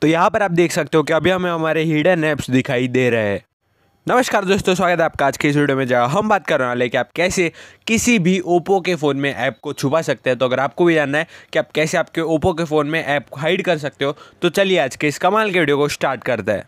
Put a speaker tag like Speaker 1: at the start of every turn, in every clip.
Speaker 1: तो यहाँ पर आप देख सकते हो कि अभी हमें हमारे हिडन ऐप्स दिखाई दे रहे हैं नमस्कार दोस्तों स्वागत है आपका आज के इस वीडियो में जहाँ हम बात कर रहे हैं कि आप कैसे किसी भी ओप्पो के फ़ोन में ऐप को छुपा सकते हैं तो अगर आपको भी जानना है कि आप कैसे आपके ओप्पो के फ़ोन में ऐप को हाइड कर सकते हो तो चलिए आज के इस कमाल के वीडियो को स्टार्ट करते हैं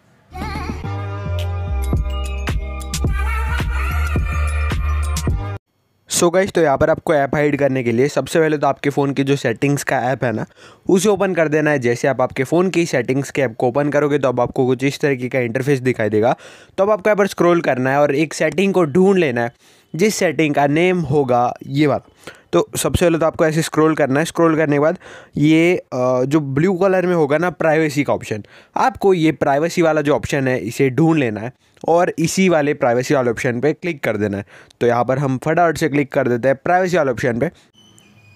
Speaker 2: सो so गाइज तो यहाँ पर आपको ऐप हाइड करने के लिए सबसे पहले तो आपके फ़ोन की जो सेटिंग्स का ऐप है ना उसे ओपन कर देना है जैसे आप आपके फ़ोन की सेटिंग्स के ऐप को ओपन करोगे तो अब आपको कुछ इस तरीके का इंटरफेस दिखाई देगा तो अब आपको यहाँ पर स्क्रोल करना है और एक सेटिंग को ढूंढ लेना है जिस सेटिंग का नेम होगा ये बात तो सबसे पहले तो आपको ऐसे स्क्रॉल करना है स्क्रॉल करने के बाद ये जो ब्लू कलर में होगा ना प्राइवेसी का ऑप्शन आपको ये प्राइवेसी वाला जो ऑप्शन है इसे ढूंढ लेना है और इसी वाले प्राइवेसी वाले ऑप्शन पे क्लिक कर देना है तो यहाँ पर हम फटाफट से क्लिक कर देते हैं प्राइवेसी वाले ऑप्शन पर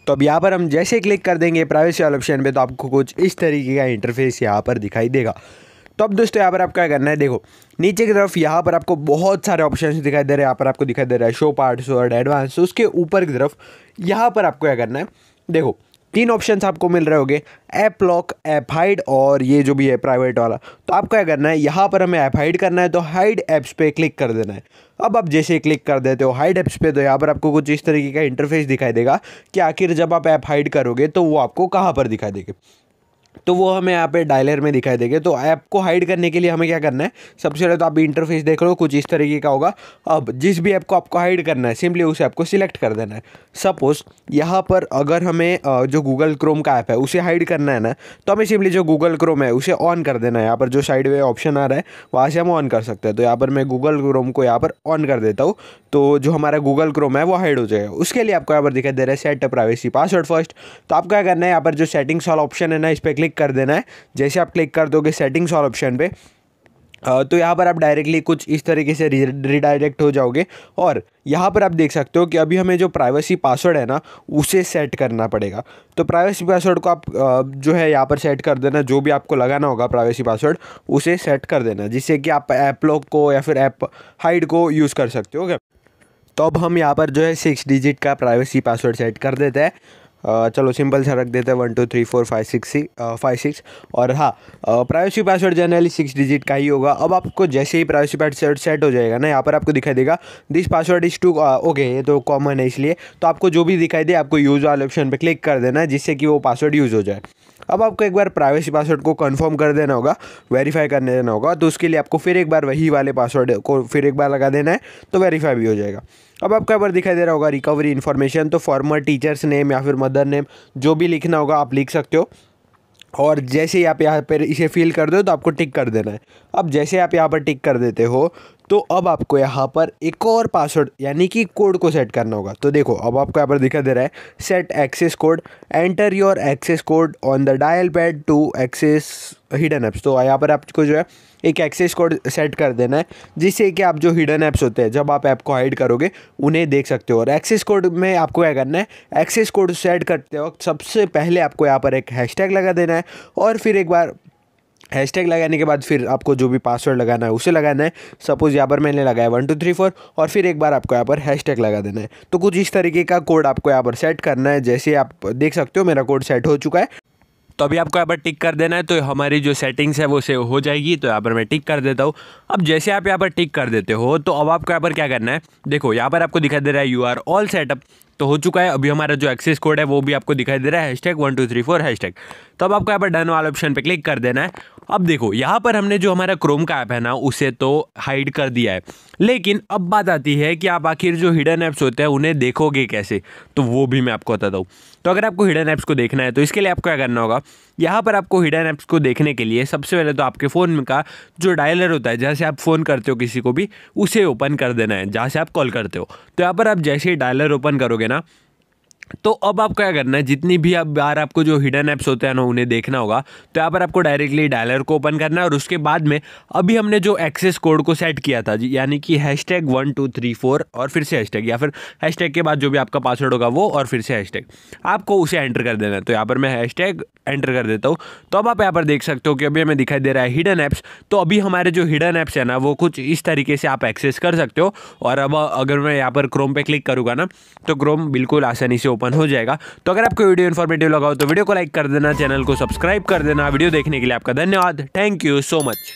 Speaker 2: तो अब यहाँ पर हम जैसे क्लिक कर देंगे प्राइवेसी वाले ऑप्शन पर तो आपको कुछ इस तरीके का इंटरफेस यहाँ पर दिखाई देगा तो अब दोस्तों यहाँ पर आपको क्या करना है देखो नीचे की तरफ यहाँ पर आपको बहुत सारे ऑप्शन दिखाई दे रहे हैं यहाँ पर आपको दिखाई दे रहा है शो पार्ट्स और एडवांस उसके ऊपर की तरफ यहाँ पर आपको क्या करना है देखो तीन ऑप्शन आपको मिल रहे होंगे ऐप लॉक ऐप हाइड और ये जो भी है प्राइवेट वाला तो आपको क्या करना है यहाँ पर हमें ऐप हाइड करना है तो हाइड ऐप्स पे क्लिक कर देना है अब आप जैसे क्लिक कर देते हो हाइड ऐप्स पे तो यहाँ पर आपको कुछ इस तरीके का इंटरफेस दिखाई देगा कि आखिर जब आप ऐप हाइड करोगे तो वो आपको कहाँ पर दिखाई देगा तो वो हमें यहाँ पे डायलर में दिखाई देंगे तो ऐप को हाइड करने के लिए हमें क्या करना है सबसे पहले तो आप इंटरफेस देख लो कुछ इस तरीके का होगा अब जिस भी ऐप को आपको हाइड करना है सिंपली उस ऐप को सिलेक्ट कर देना है सपोज़ यहाँ पर अगर हमें जो गूगल क्रोम का ऐप है उसे हाइड करना है ना तो हमें सिंपली जो गूगल क्रोम है उसे ऑन कर देना है यहाँ पर जो साइड वे ऑप्शन आ रहा है वहाँ से हम ऑन कर सकते हैं तो यहाँ पर मैं गूगल क्रोम को यहाँ पर ऑन कर देता हूँ तो जो हमारा गूगल क्रोम है वो हाइड हो जाएगा उसके लिए आपको यहाँ पर दिखाई दे रहा है सेट प्राइवेसी पासवर्ड फर्स्ट तो आपको क्या करना है यहाँ पर जो सेटिंग्स वाला ऑप्शन है ना इस पर क्लिक कर देना है जैसे आप क्लिक कर दोगे सेटिंग्स और ऑप्शन पे तो यहाँ पर आप डायरेक्टली कुछ इस तरीके से रिडायरेक्ट हो जाओगे और यहाँ पर आप देख सकते हो कि अभी हमें जो प्राइवेसी पासवर्ड है ना उसे सेट करना पड़ेगा तो प्राइवेसी पासवर्ड को आप जो है यहाँ पर सेट कर देना जो भी आपको लगाना होगा प्राइवेसी पासवर्ड उसे सेट कर देना जिससे कि आप ऐप लॉक को या फिर ऐप हाइड को यूज़ कर सकते हो तो अब हम यहाँ पर जो है सिक्स डिजिट का प्राइवेसी पासवर्ड सेट कर देते हैं चलो सिंपल सा रख देते हैं one two three four five six ही फाइव सिक्स और हाँ privacy password generally six digit का ही होगा अब आपको जैसे ही प्राइवेसी पासवर्ड सेट हो जाएगा ना यहाँ पर आपको दिखाई देगा this password is too okay ये तो कॉमन है इसलिए तो आपको जो भी दिखाई दे आपको यूज़ वाले ऑप्शन पर क्लिक कर देना जिससे कि वो पासवर्ड यूज़ हो जाए अब आपको एक बार प्राइवेसी पासवर्ड को कंफर्म कर देना होगा वेरीफाई करने देना होगा तो उसके लिए आपको फिर एक बार वही वाले पासवर्ड को फिर एक बार लगा देना है तो वेरीफाई भी हो जाएगा अब आपको बार दिखाई दे रहा होगा रिकवरी इन्फॉर्मेशन तो फॉर्मर टीचर्स नेम या फिर मदर नेम जो भी लिखना होगा आप लिख सकते हो और जैसे ही आप यहाँ पर इसे फिल कर दो तो आपको टिक कर देना है अब जैसे आप यहाँ पर टिक कर देते हो तो अब आपको यहाँ पर एक और पासवर्ड यानी कि कोड को सेट करना होगा तो देखो अब आपको यहाँ पर दिखा दे रहा है set access code enter your access code on the dial pad to access hidden apps तो यहाँ पर आपको जो है एक एक्सेस कोड सेट कर देना है जिससे कि आप जो हिडन ऐप्स होते हैं जब आप ऐप को हाइड करोगे उन्हें देख सकते हो और एक्सेस कोड में आपको क्या करना है एक्सेस कोड सेट करते वक्त सबसे पहले आपको यहाँ पर एक हैशटैग लगा देना है और फिर एक बार हैशटैग लगाने के बाद फिर आपको जो भी पासवर्ड लगाना है उसे लगाना है सपोज़ यहाँ पर मैंने लगाया वन टू थ्री फोर और फिर एक बार आपको यहाँ पर हैशटैग लगा देना है तो कुछ इस तरीके का कोड आपको यहाँ पर सेट करना है जैसे आप देख सकते हो मेरा कोड सेट हो चुका है
Speaker 1: तो अभी आपको यहाँ पर टिक कर देना है तो हमारी जो सेटिंग्स है वो सेव हो जाएगी तो यहाँ पर मैं टिक कर देता हूँ अब जैसे आप यहाँ पर टिक कर देते हो तो अब आपको यहाँ पर क्या करना है देखो यहाँ पर आपको दिखाई दे रहा है यू आर ऑल सेटअप तो हो चुका है अभी हमारा जो एक्सेस कोड है वो भी आपको दिखाई दे रहा है hashtag one two three four hashtag तो अब आपको यहाँ पर डन वाला ऑप्शन पे क्लिक कर देना है अब देखो यहाँ पर हमने जो हमारा क्रोम का ऐप है ना उसे तो हाइड कर दिया है लेकिन अब बात आती है कि आप आखिर जो हिडन ऐप्स होते हैं उन्हें देखोगे कैसे तो वो भी मैं आपको बताता हूँ तो अगर आपको हिडन ऐप्स को देखना है तो इसके लिए आपको क्या करना होगा यहाँ पर आपको हिडन ऐप्स को देखने के लिए सबसे पहले तो आपके फ़ोन का जो डायलर होता है जहाँ से आप फ़ोन करते हो किसी को भी उसे ओपन कर देना है जहाँ से आप कॉल करते हो तो यहाँ पर आप जैसे ही डायलर ओपन करोगे Morgana तो अब आप क्या करना है जितनी भी आप बार आपको जो हिडन ऐप्स होते हैं ना उन्हें देखना होगा तो यहाँ पर आपको डायरेक्टली डायलर को ओपन करना है और उसके बाद में अभी हमने जो एक्सेस कोड को सेट किया था यानी कि hash tag one two three four और फिर से हैश टैग या फिर हैश टैग के बाद जो भी आपका पासवर्ड होगा वो और फिर से हैश टैग आपको उसे एंटर कर देना है तो यहाँ पर मैं हैश टैग एंटर कर देता हूँ तो अब आप यहाँ पर देख सकते हो कि अभी हमें दिखाई दे रहा है हिडन ऐप्स तो अभी हमारे जो हिडन ऐप्स है ना वो कुछ इस तरीके से आप एक्सेस कर सकते हो और अब अगर मैं यहाँ पर क्रोम पर क्लिक करूँगा ना तो क्रोम बिल्कुल आसानी से ओपन ओपन हो जाएगा तो अगर आपको वीडियो इन्फॉर्मेटिव लगा हो तो वीडियो को लाइक कर देना चैनल को सब्सक्राइब कर देना वीडियो देखने के लिए आपका धन्यवाद थैंक यू सो मच